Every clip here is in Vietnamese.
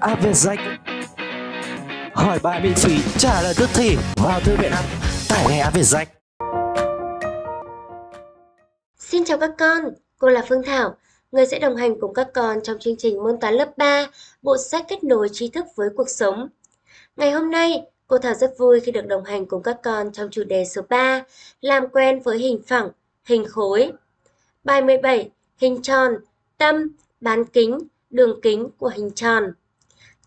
áp à, về danh hỏi bài miễn phí trả lời tức thì vào thư viện ăn tải ngay áp về danh Xin chào các con, cô là Phương Thảo, người sẽ đồng hành cùng các con trong chương trình môn toán lớp 3, bộ sách kết nối tri thức với cuộc sống. Ngày hôm nay, cô Thảo rất vui khi được đồng hành cùng các con trong chủ đề số 3, làm quen với hình phẳng, hình khối. Bài 17, hình tròn, tâm, bán kính, đường kính của hình tròn.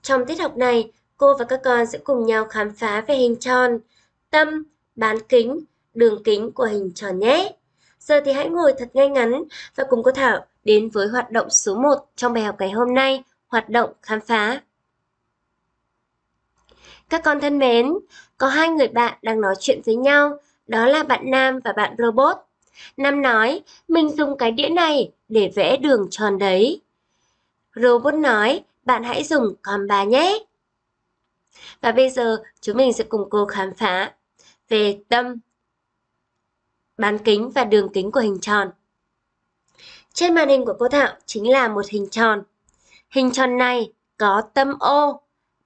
Trong tiết học này, cô và các con sẽ cùng nhau khám phá về hình tròn, tâm, bán kính, đường kính của hình tròn nhé. Giờ thì hãy ngồi thật ngay ngắn và cùng cô Thảo đến với hoạt động số 1 trong bài học ngày hôm nay, hoạt động khám phá. Các con thân mến, có hai người bạn đang nói chuyện với nhau, đó là bạn Nam và bạn Robot. Nam nói, mình dùng cái đĩa này để vẽ đường tròn đấy. Robot nói, bạn hãy dùng Canva nhé. Và bây giờ chúng mình sẽ cùng cô khám phá về tâm, bán kính và đường kính của hình tròn. Trên màn hình của cô Thảo chính là một hình tròn. Hình tròn này có tâm O,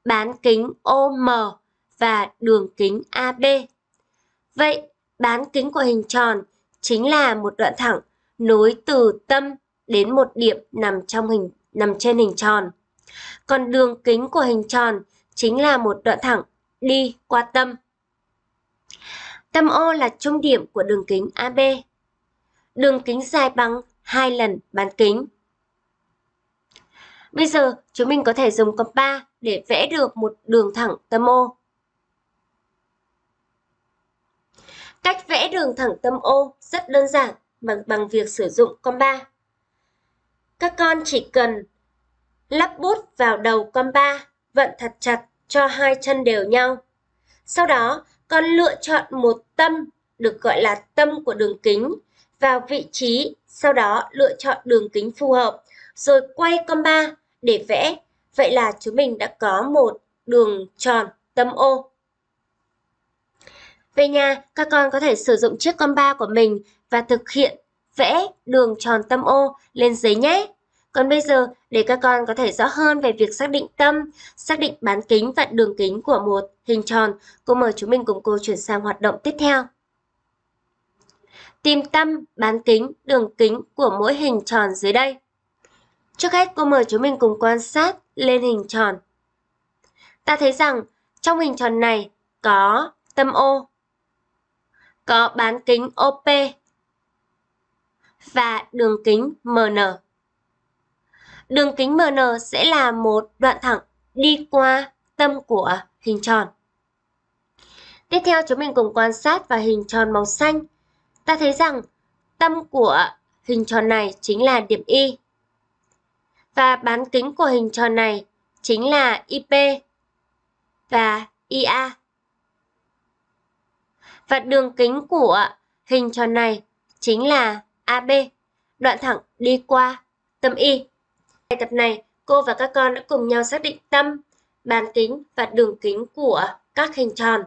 bán kính OM và đường kính AB. Vậy, bán kính của hình tròn chính là một đoạn thẳng nối từ tâm đến một điểm nằm trong hình nằm trên hình tròn. Còn đường kính của hình tròn chính là một đoạn thẳng đi qua tâm. Tâm O là trung điểm của đường kính AB. Đường kính dài bằng hai lần bán kính. Bây giờ, chúng mình có thể dùng cặp 3 để vẽ được một đường thẳng tâm O. Cách vẽ đường thẳng tâm O rất đơn giản bằng, bằng việc sử dụng compa. Các con chỉ cần Lắp bút vào đầu con ba, vận thật chặt cho hai chân đều nhau. Sau đó, con lựa chọn một tâm được gọi là tâm của đường kính vào vị trí, sau đó lựa chọn đường kính phù hợp, rồi quay con ba để vẽ. Vậy là chúng mình đã có một đường tròn tâm ô. Về nhà, các con có thể sử dụng chiếc con ba của mình và thực hiện vẽ đường tròn tâm ô lên giấy nhé. Còn bây giờ, để các con có thể rõ hơn về việc xác định tâm, xác định bán kính và đường kính của một hình tròn, cô mời chúng mình cùng cô chuyển sang hoạt động tiếp theo. Tìm tâm, bán kính, đường kính của mỗi hình tròn dưới đây. Trước hết, cô mời chúng mình cùng quan sát lên hình tròn. Ta thấy rằng trong hình tròn này có tâm O, có bán kính OP và đường kính MN đường kính MN sẽ là một đoạn thẳng đi qua tâm của hình tròn. Tiếp theo chúng mình cùng quan sát vào hình tròn màu xanh. Ta thấy rằng tâm của hình tròn này chính là điểm Y. Và bán kính của hình tròn này chính là IP và IA. Và đường kính của hình tròn này chính là AB, đoạn thẳng đi qua tâm Y. Bài tập này, cô và các con đã cùng nhau xác định tâm, bán kính và đường kính của các hình tròn.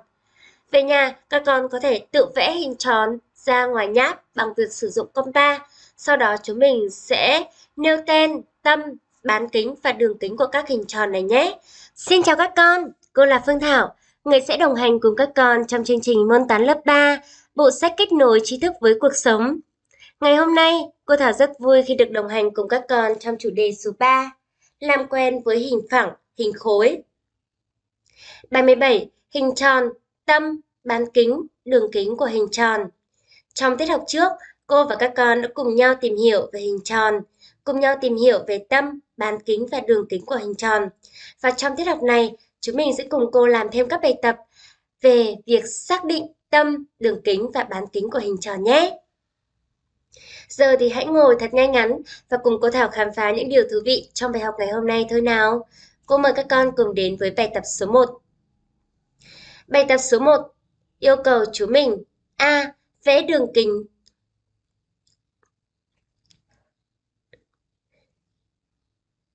Về nhà, các con có thể tự vẽ hình tròn ra ngoài nháp bằng việc sử dụng công ta. Sau đó chúng mình sẽ nêu tên, tâm, bán kính và đường kính của các hình tròn này nhé. Xin chào các con, cô là Phương Thảo, người sẽ đồng hành cùng các con trong chương trình môn toán lớp 3, bộ sách kết nối trí thức với cuộc sống Ngày hôm nay, cô Thảo rất vui khi được đồng hành cùng các con trong chủ đề số 3, làm quen với hình phẳng, hình khối. Bài 17, hình tròn, tâm, bán kính, đường kính của hình tròn. Trong tiết học trước, cô và các con đã cùng nhau tìm hiểu về hình tròn, cùng nhau tìm hiểu về tâm, bán kính và đường kính của hình tròn. Và trong tiết học này, chúng mình sẽ cùng cô làm thêm các bài tập về việc xác định tâm, đường kính và bán kính của hình tròn nhé. Giờ thì hãy ngồi thật ngay ngắn và cùng cô Thảo khám phá những điều thú vị trong bài học ngày hôm nay thôi nào. Cô mời các con cùng đến với bài tập số 1. Bài tập số 1 yêu cầu chú mình A. Vẽ đường kính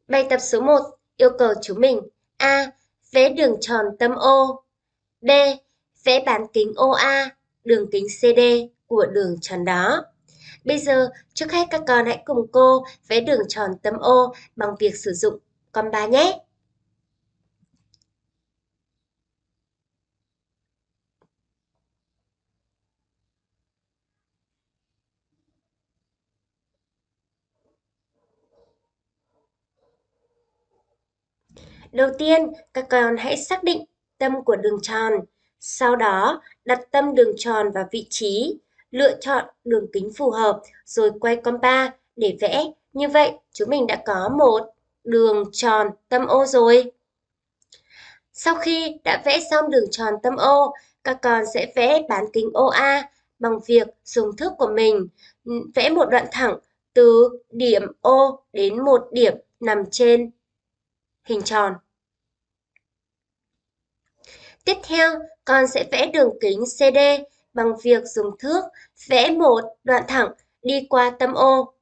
Bài tập số 1 yêu cầu chú mình A. Vẽ đường tròn tâm O B. Vẽ bán kính OA, đường kính CD của đường tròn đó. Bây giờ, trước hết các con hãy cùng cô vẽ đường tròn tấm ô bằng việc sử dụng con ba nhé. Đầu tiên, các con hãy xác định tâm của đường tròn, sau đó đặt tâm đường tròn vào vị trí lựa chọn đường kính phù hợp rồi quay compa để vẽ. Như vậy, chúng mình đã có một đường tròn tâm ô rồi. Sau khi đã vẽ xong đường tròn tâm ô, các con sẽ vẽ bán kính OA bằng việc dùng thước của mình vẽ một đoạn thẳng từ điểm O đến một điểm nằm trên hình tròn. Tiếp theo, con sẽ vẽ đường kính CD bằng việc dùng thước vẽ một đoạn thẳng đi qua tâm ô.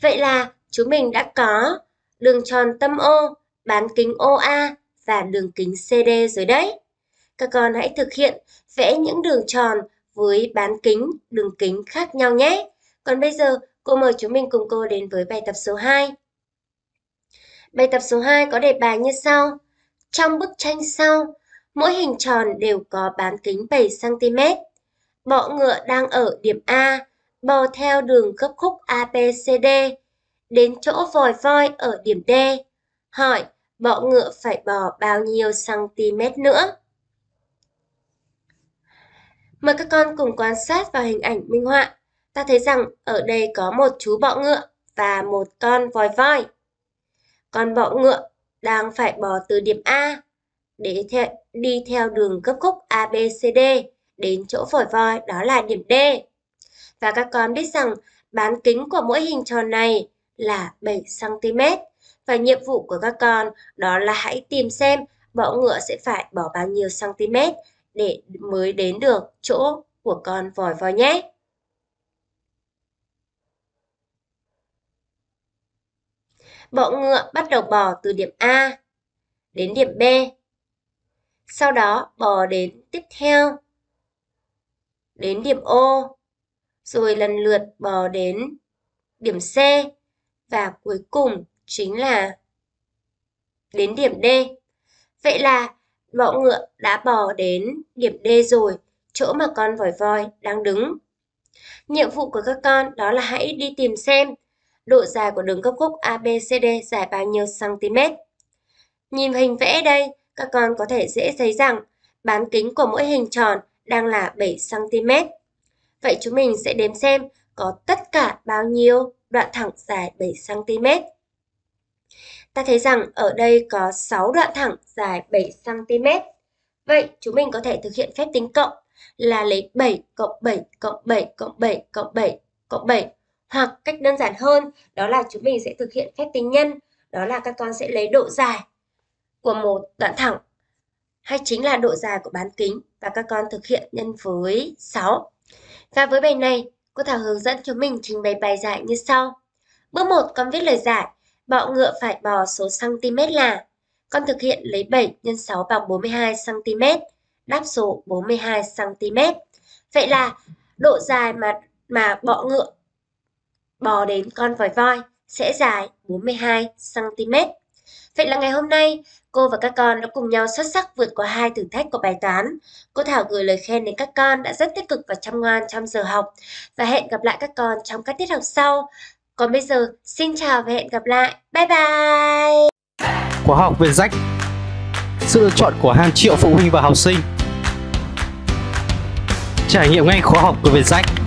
Vậy là chúng mình đã có đường tròn tâm ô, bán kính OA và đường kính CD rồi đấy. Các con hãy thực hiện vẽ những đường tròn với bán kính, đường kính khác nhau nhé. Còn bây giờ, cô mời chúng mình cùng cô đến với bài tập số 2. Bài tập số 2 có đề bài như sau. Trong bức tranh sau, mỗi hình tròn đều có bán kính 7cm. Bọ ngựa đang ở điểm A, bò theo đường gấp khúc ABCD, đến chỗ vòi voi ở điểm D. Hỏi, bọ ngựa phải bò bao nhiêu cm nữa? Mời các con cùng quan sát vào hình ảnh minh họa. Ta thấy rằng ở đây có một chú bọ ngựa và một con vòi voi. Con bọ ngựa đang phải bò từ điểm A để theo, đi theo đường gấp khúc ABCD đến chỗ phổi voi đó là điểm D. Và các con biết rằng bán kính của mỗi hình tròn này là 7cm và nhiệm vụ của các con đó là hãy tìm xem bọ ngựa sẽ phải bỏ bao nhiêu cm để mới đến được chỗ của con vòi voi nhé. Bọ ngựa bắt đầu bò từ điểm A đến điểm B sau đó bò đến tiếp theo, đến điểm O, rồi lần lượt bò đến điểm C và cuối cùng chính là đến điểm D. Vậy là bọ ngựa đã bò đến điểm D rồi, chỗ mà con vòi voi đang đứng. Nhiệm vụ của các con đó là hãy đi tìm xem độ dài của đường gấp khúc ABCD dài bao nhiêu cm. Nhìn hình vẽ đây, các con có thể dễ thấy rằng bán kính của mỗi hình tròn đang là 7cm. Vậy chúng mình sẽ đếm xem có tất cả bao nhiêu đoạn thẳng dài 7cm. Ta thấy rằng ở đây có 6 đoạn thẳng dài 7cm. Vậy chúng mình có thể thực hiện phép tính cộng là lấy 7 cộng 7 cộng 7 cộng 7 cộng 7 cộng 7 hoặc cách đơn giản hơn đó là chúng mình sẽ thực hiện phép tính nhân đó là các con sẽ lấy độ dài của một đoạn thẳng hay chính là độ dài của bán kính và các con thực hiện nhân với 6. Và với bài này, cô Thảo hướng dẫn chúng mình trình bày bài giải như sau. Bước 1 con viết lời giải, bọ ngựa phải bò số cm là con thực hiện lấy 7 x 6 bằng 42 cm, đáp số 42 cm. Vậy là độ dài mà mà bọ ngựa bò đến con vòi voi sẽ dài 42 cm. Vậy là ngày hôm nay, cô và các con đã cùng nhau xuất sắc vượt qua hai thử thách của bài toán. Cô Thảo gửi lời khen đến các con đã rất tích cực và chăm ngoan trong giờ học và hẹn gặp lại các con trong các tiết học sau. Còn bây giờ, xin chào và hẹn gặp lại. Bye bye! Khóa học về rách Sự lựa chọn của hàng triệu phụ huynh và học sinh Trải nghiệm ngay khóa học của Việt Rách